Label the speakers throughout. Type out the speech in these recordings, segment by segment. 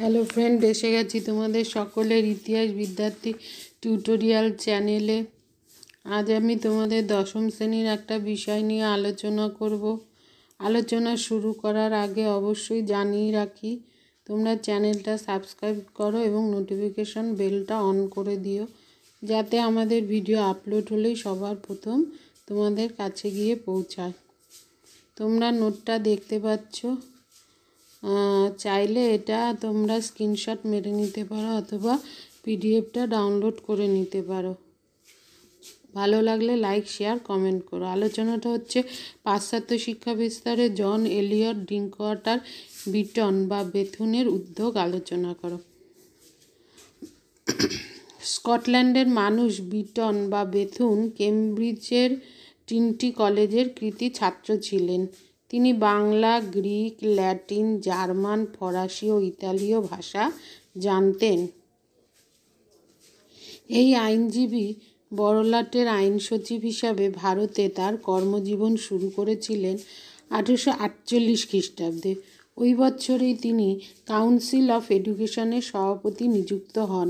Speaker 1: hello friend এসে গেছি তোমাদের সকলের ইতিহাস বিদ্যার্থী টিউটোরিয়াল চ্যানেলে আজ আমি তোমাদের দশম শ্রেণীর একটা বিষয় নিয়ে আলোচনা করব আলোচনা শুরু করার আগে অবশ্যই জানিয়ে রাখি তোমরা চ্যানেলটা সাবস্ক্রাইব করো এবং নোটিফিকেশন বেলটা অন করে দিও যাতে আমাদের ভিডিও আপলোড হলেই সবার প্রথম তোমাদের কাছে গিয়ে পৌঁছায় তোমরা নোটটা দেখতে পাচ্ছ চাইলে এটা তোমরা স্ক্রিনশট মেরে নিতে পারো অথবা পিডিএফটা ডাউনলোড করে নিতে পারো ভালো লাগলে লাইক শেয়ার কমেন্ট করো আলোচনাটা হচ্ছে পাশ্চাত্য শিক্ষা বিস্তারে জন এলিয়ট ডিঙ্কোয়াটার বিটন বা বেথুনের উদ্যোগ আলোচনা করো স্কটল্যান্ডের মানুষ বিটন বা বেথুন কেমব্রিজের তিনটি কলেজের কৃতি ছাত্র ছিলেন তিনি বাংলা গ্রিক ল্যাটিন জার্মান ফরাসি ও ইতালীয় ভাষা জানতেন এই আইনজীবী বড়লাটের আইন সচিব হিসাবে ভারতে তার কর্মজীবন শুরু করেছিলেন আঠেরোশো আটচল্লিশ খ্রিস্টাব্দে ওই বছরেই তিনি কাউন্সিল অফ এডুকেশনের সভাপতি নিযুক্ত হন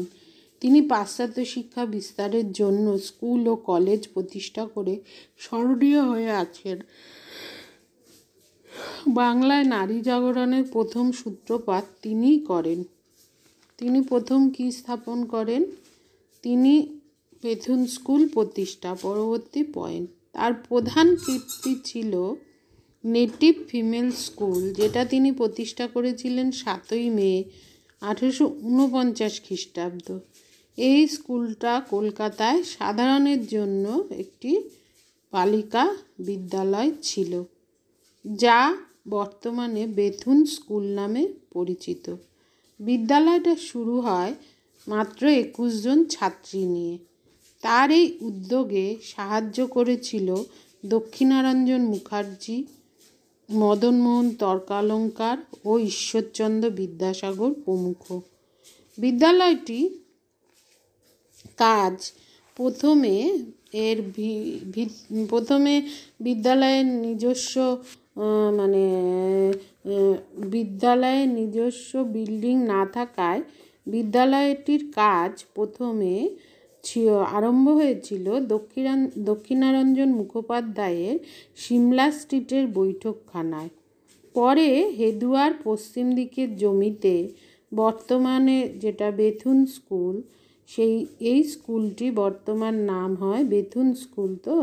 Speaker 1: তিনি পাশ্চাত্য শিক্ষা বিস্তারের জন্য স্কুল ও কলেজ প্রতিষ্ঠা করে স্মরণীয় হয়ে আছেন বাংলায় নারী জাগরণের প্রথম সূত্রপাত তিনিই করেন তিনি প্রথম কী স্থাপন করেন তিনি পেথুন স্কুল প্রতিষ্ঠা পরবর্তী পয়েন্ট তার প্রধান কীর্তি ছিল নেটিভ ফিমেল স্কুল যেটা তিনি প্রতিষ্ঠা করেছিলেন সাতই মে আঠেরোশো ঊনপঞ্চাশ খ্রিস্টাব্দ এই স্কুলটা কলকাতায় সাধারণের জন্য একটি বালিকা বিদ্যালয় ছিল যা বর্তমানে বেথুন স্কুল নামে পরিচিত বিদ্যালয়টা শুরু হয় মাত্র একুশ জন ছাত্রী নিয়ে তার এই উদ্যোগে সাহায্য করেছিল দক্ষিণারঞ্জন মুখার্জি মদনমোহন তর্কালঙ্কার ও ঈশ্বরচন্দ্র বিদ্যাসাগর প্রমুখ বিদ্যালয়টি কাজ প্রথমে এর প্রথমে বিদ্যালয়ের নিজস্ব মানে বিদ্যালয়ে নিজস্ব বিল্ডিং না থাকায় বিদ্যালয়টির কাজ প্রথমে আরম্ভ হয়েছিল দক্ষিণ দক্ষিণারঞ্জন মুখোপাধ্যায়ের সিমলা স্ট্রিটের বৈঠকখানায় পরে হেদুয়ার পশ্চিম দিকের জমিতে বর্তমানে যেটা বেথুন স্কুল সেই এই স্কুলটি বর্তমান নাম হয় বেথুন স্কুল তো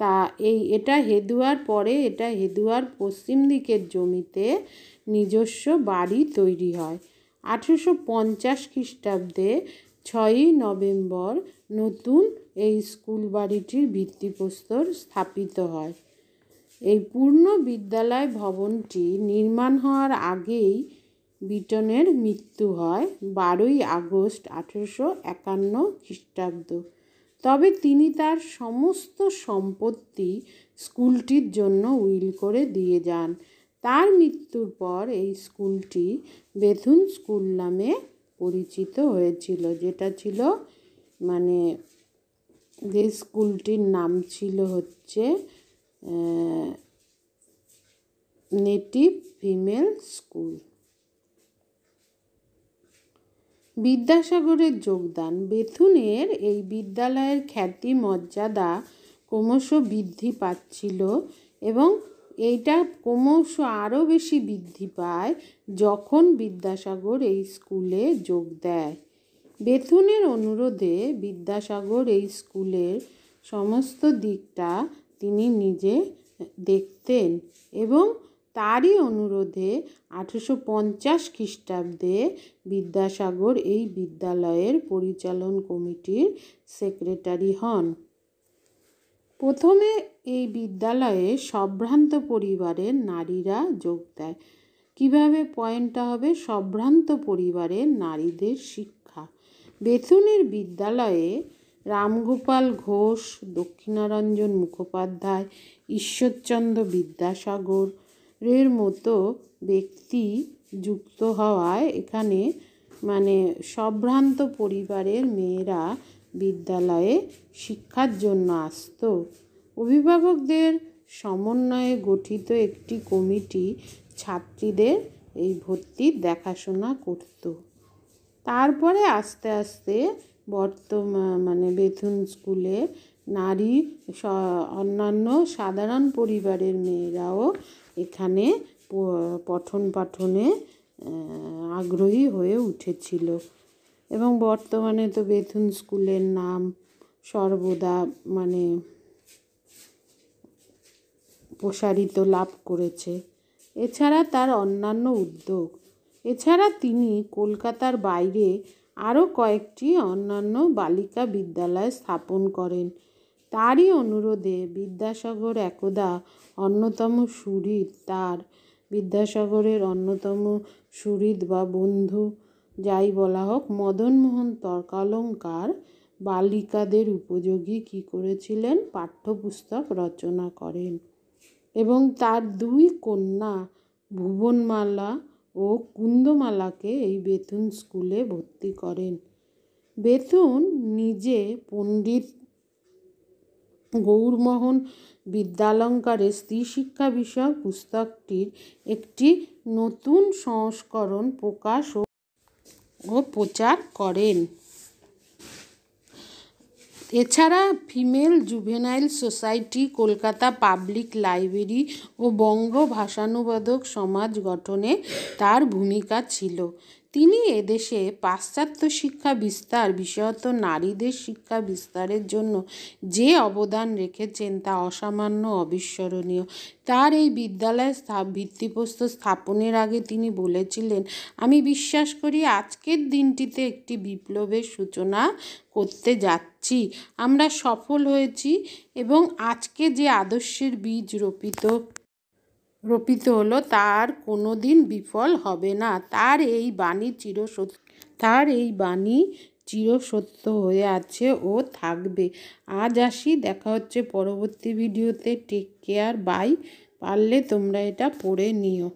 Speaker 1: তা এই এটা হেদুয়ার পরে এটা হেদুয়ার পশ্চিম দিকের জমিতে নিজস্ব বাড়ি তৈরি হয় আঠেরোশো পঞ্চাশ খ্রিস্টাব্দে ছয়ই নভেম্বর নতুন এই স্কুল বাড়িটির ভিত্তিপ্রস্তর স্থাপিত হয় এই পূর্ণ বিদ্যালয় ভবনটি নির্মাণ হওয়ার আগেই বিটনের মৃত্যু হয় বারোই আগস্ট আঠেরোশো একান্ন খ্রিস্টাব্দ তবে তিনি তার সমস্ত সম্পত্তি স্কুলটির জন্য উইল করে দিয়ে যান তার মৃত্যুর পর এই স্কুলটি বেথুন স্কুল নামে পরিচিত হয়েছিল যেটা ছিল মানে যে স্কুলটির নাম ছিল হচ্ছে নেটিভ ফিমেল স্কুল বিদ্যাসাগরের যোগদান বেথুনের এই বিদ্যালয়ের খ্যাতি মর্যাদা ক্রমশ বৃদ্ধি পাচ্ছিল এবং এইটা ক্রমশ আরও বেশি বৃদ্ধি পায় যখন বিদ্যাসাগর এই স্কুলে যোগ দেয় বেথুনের অনুরোধে বিদ্যাসাগর এই স্কুলের সমস্ত দিকটা তিনি নিজে দেখতেন এবং তারই অনুরোধে আঠেরোশো পঞ্চাশ খ্রিস্টাব্দে বিদ্যাসাগর এই বিদ্যালয়ের পরিচালন কমিটির সেক্রেটারি হন প্রথমে এই বিদ্যালয়ে সম্ভ্রান্ত পরিবারের নারীরা যোগ দেয় কীভাবে পয়েন্টটা হবে সম্ভ্রান্ত পরিবারের নারীদের শিক্ষা বেথুনের বিদ্যালয়ে রামগোপাল ঘোষ দক্ষিণারঞ্জন মুখোপাধ্যায় ঈশ্বরচন্দ্র বিদ্যাসাগর এর মতো ব্যক্তি যুক্ত হওয়ায় এখানে মানে সম্ভ্রান্ত পরিবারের মেয়েরা বিদ্যালয়ে শিক্ষার জন্য আসতো অভিভাবকদের সমন্বয়ে গঠিত একটি কমিটি ছাত্রীদের এই ভর্তির দেখাশোনা করতো তারপরে আস্তে আস্তে বর্তমান মানে বেথুন স্কুলে নারী অন্যান্য সাধারণ পরিবারের মেয়েরাও এখানে পঠন পাঠনে আগ্রহী হয়ে উঠেছিল এবং বর্তমানে তো বেথুন স্কুলের নাম সর্বদা মানে প্রসারিত লাভ করেছে এছাড়া তার অন্যান্য উদ্যোগ এছাড়া তিনি কলকাতার বাইরে আরও কয়েকটি অন্যান্য বালিকা বিদ্যালয় স্থাপন করেন তারই অনুরোধে বিদ্যাসাগর একদা অন্যতম সুরিত তার বিদ্যাসাগরের অন্যতম সুরিত বা বন্ধু যাই বলা হোক মদনমোহন তর্কালঙ্কার বালিকাদের উপযোগী কী করেছিলেন পাঠ্যপুস্তক রচনা করেন এবং তার দুই কন্যা ভুবনমালা ও কুন্দমালাকে এই বেতুন স্কুলে ভর্তি করেন বেতুন নিজে পণ্ডিত গৌরমোহন বিদ্যালঙ্কারের স্ত্রী শিক্ষা বিষয়ক পুস্তকটির একটি নতুন সংস্করণ প্রকাশ ও প্রচার করেন এছাড়া female juvenile society Kolkata public library ও বঙ্গ ভাষানুবাদক সমাজ গঠনে তার ভূমিকা ছিল তিনি এদেশে পাশ্চাত্য শিক্ষা বিস্তার বিশেষত নারীদের শিক্ষা বিস্তারের জন্য যে অবদান রেখেছেন তা অসামান্য অবিস্মরণীয় তার এই বিদ্যালয় ভিত্তিপ্রস্ত স্থাপনের আগে তিনি বলেছিলেন আমি বিশ্বাস করি আজকের দিনটিতে একটি বিপ্লবের সূচনা করতে যাচ্ছি আমরা সফল হয়েছি এবং আজকে যে আদর্শের বীজ রোপিত রোপিত হলো তার কোনো দিন বিফল হবে না তার এই বাণী চিরসত্য তার এই বাণী চিরসত্য হয়ে আছে ও থাকবে আজ আসি দেখা হচ্ছে পরবর্তী ভিডিওতে টেক কেয়ার বাই পারলে তোমরা এটা পড়ে নিও